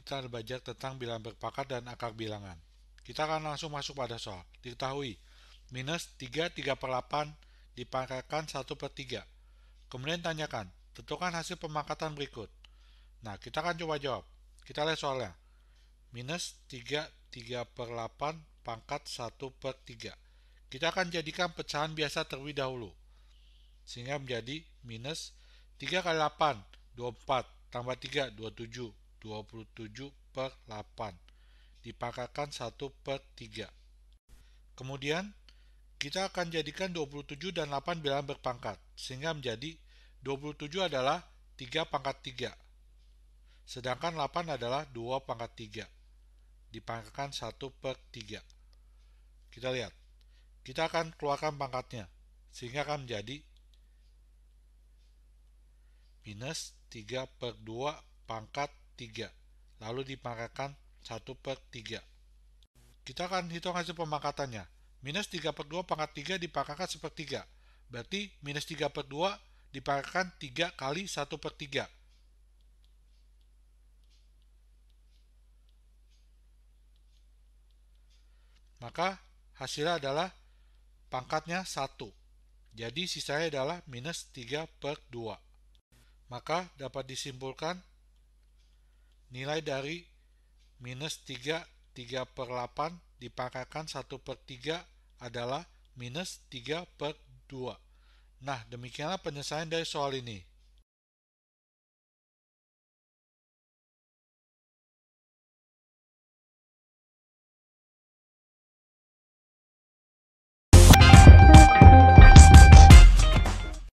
yang telah belajar tentang bilangan berpakat dan akar bilangan. Kita akan langsung masuk pada soal. Diketahui, minus 3, 3 per 8 dipakarkan 1 per 3. Kemudian tanyakan, tentukan hasil pemakatan berikut. Nah, kita akan coba jawab. Kita lihat soalnya. Minus 3, 3 per 8 pangkat 1 per 3. Kita akan jadikan pecahan biasa terlebih dahulu. Sehingga menjadi minus 3 kali 8, 24, tambah 3, 27, 27 per 8 dipakaikan 1 per 3. Kemudian kita akan jadikan 27 dan 8 bilangan berpangkat sehingga menjadi 27 adalah 3 pangkat 3 sedangkan 8 adalah 2 pangkat 3 dipangkatkan 1 per 3 kita lihat kita akan keluarkan pangkatnya sehingga akan menjadi minus 3 per 2 pangkat 3 lalu dipangkatkan 1 per 3 kita akan hitung hasil pemangkatannya minus 3 per 2 pangkat 3 dipangkatkan 1 per 3 berarti minus 3 per 2 dipangkatkan 3 kali 1 per 3 maka hasilnya adalah pangkatnya 1. Jadi sisanya adalah minus 3 per 2. Maka dapat disimpulkan Nilai dari minus 3, 3 per 8 dipakaikan 1 per 3 adalah minus 3 per 2. Nah, demikianlah penyelesaian dari soal ini.